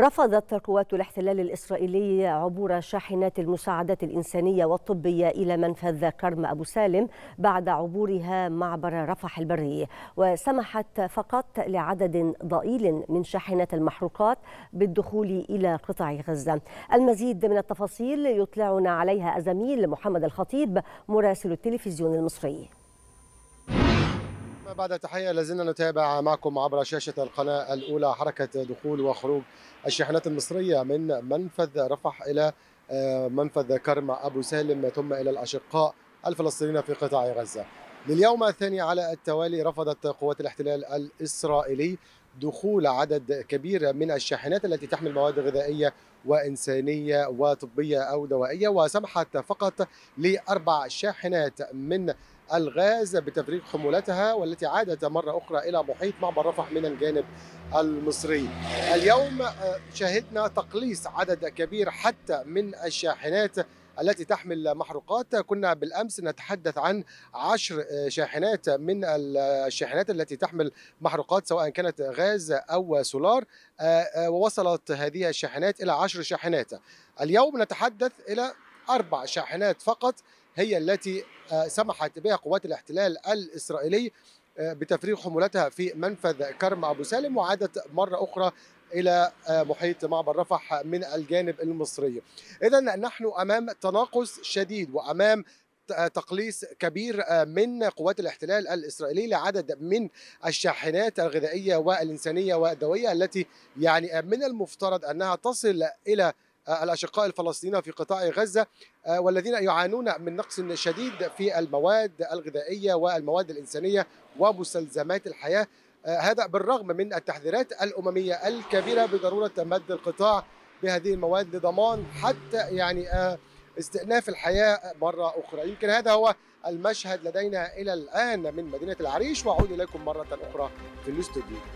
رفضت قوات الاحتلال الإسرائيلي عبور شاحنات المساعدات الإنسانية والطبية إلى منفذ كرم أبو سالم بعد عبورها معبر رفح البري وسمحت فقط لعدد ضئيل من شاحنات المحروقات بالدخول إلى قطاع غزة المزيد من التفاصيل يطلعنا عليها الزميل محمد الخطيب مراسل التلفزيون المصري بعد تحية لازلنا نتابع معكم عبر شاشة القناة الأولى حركة دخول وخروج الشاحنات المصرية من منفذ رفح إلى آه، منفذ كرم أبو سالم ثم إلى الأشقاء الفلسطينيين في قطاع غزة لليوم الثاني على التوالي رفضت قوات الاحتلال الإسرائيلي دخول عدد كبير من الشاحنات التي تحمل مواد غذائيه وإنسانية وطبية أو دوائية وسمحت فقط لأربع شاحنات من الغاز بتفريغ حمولتها والتي عادت مرة أخرى إلى محيط معبر رفح من الجانب المصري اليوم آه، شهدنا تقليص عدد كبير حتى من الشاحنات التي تحمل محروقات كنا بالأمس نتحدث عن عشر آه، شاحنات من آه، الشاحنات التي تحمل محروقات سواء كانت غاز أو سولار آه، ووصلت هذه الشاحنات إلى عشر شاحنات اليوم نتحدث إلى أربع شاحنات فقط هي التي سمحت بها قوات الاحتلال الإسرائيلي بتفريغ حمولتها في منفذ كرم ابو سالم وعادت مره اخرى الى آه، محيط معبر رفح من الجانب المصري اذا نحن امام تناقص شديد وامام آه، تقليص كبير آه، من قوات الاحتلال الاسرائيلي لعدد من الشاحنات الغذائيه والانسانيه والدويه التي يعني من المفترض انها تصل الى الاشقاء الفلسطينيين في قطاع غزه والذين يعانون من نقص شديد في المواد الغذائيه والمواد الانسانيه ومستلزمات الحياه آه، هذا بالرغم من التحذيرات الأممية الكبيرة بضرورة مد القطاع بهذه المواد لضمان حتى يعني آه، استئناف الحياة مرة أخرى يمكن هذا هو المشهد لدينا إلى الآن من مدينة العريش وأعود إليكم مرة أخرى في الاستوديو